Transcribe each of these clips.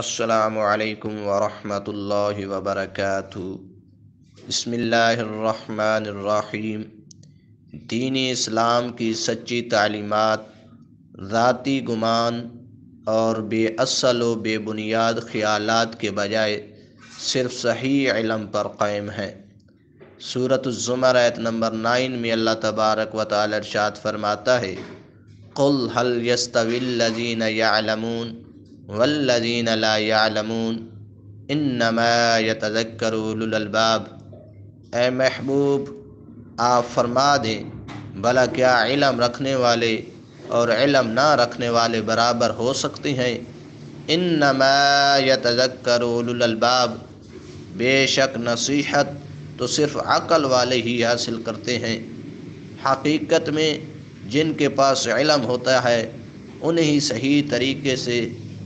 السلام علیکم ورحمۃ اللہ وبرکاتہ بسم اللہ الرحمن الرحیم دین اسلام کی سچی تعلیمات ذاتی گمان اور بے اصل و بے بنیاد خیالات کے بجائے صرف صحیح علم پر قائم ہے صورت ایت نمبر نائن میں اللہ تبارک و تعالی ارشاد فرماتا ہے قل هل یستوی الذین یعلمون والذین لا ولدینلمون انما نمایات الالباب اے محبوب آپ فرما دیں بھلا کیا علم رکھنے والے اور علم نہ رکھنے والے برابر ہو سکتے ہیں انما کرول الالباب بے شک نصیحت تو صرف عقل والے ہی حاصل کرتے ہیں حقیقت میں جن کے پاس علم ہوتا ہے انہیں صحیح طریقے سے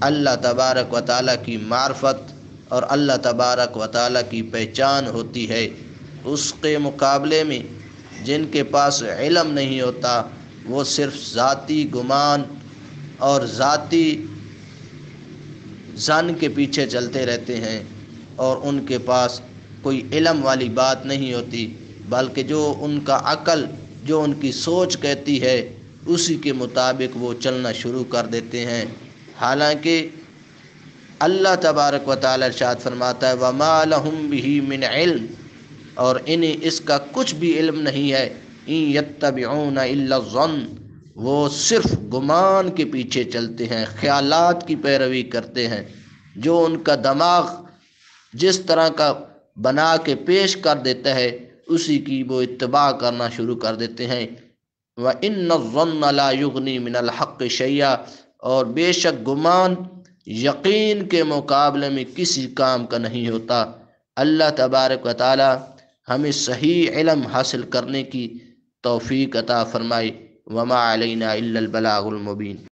اللہ تبارک و تعالیٰ کی معرفت اور اللہ تبارک و تعالیٰ کی پہچان ہوتی ہے اس کے مقابلے میں جن کے پاس علم نہیں ہوتا وہ صرف ذاتی گمان اور ذاتی زن کے پیچھے چلتے رہتے ہیں اور ان کے پاس کوئی علم والی بات نہیں ہوتی بلکہ جو ان کا عقل جو ان کی سوچ کہتی ہے اسی کے مطابق وہ چلنا شروع کر دیتے ہیں حالانکہ اللہ تبارک و تعالی ارشاد فرماتا ہے وَمَا لَهُمْ بِهِ من علم اور انہیں اس کا کچھ بھی علم نہیں ہے ان يَتَّبِعُونَ إِلَّا اللہ وہ صرف گمان کے پیچھے چلتے ہیں خیالات کی پیروی کرتے ہیں جو ان کا دماغ جس طرح کا بنا کے پیش کر دیتا ہے اسی کی وہ اتباع کرنا شروع کر دیتے ہیں وَإِنَّ ان لَا يُغْنِي من الحق شَيَّا اور بے شک گمان یقین کے مقابلے میں کسی کام کا نہیں ہوتا اللہ تبارک و تعالی ہمیں صحیح علم حاصل کرنے کی توفیق عطا فرمائی وما علینا البلاغ المبین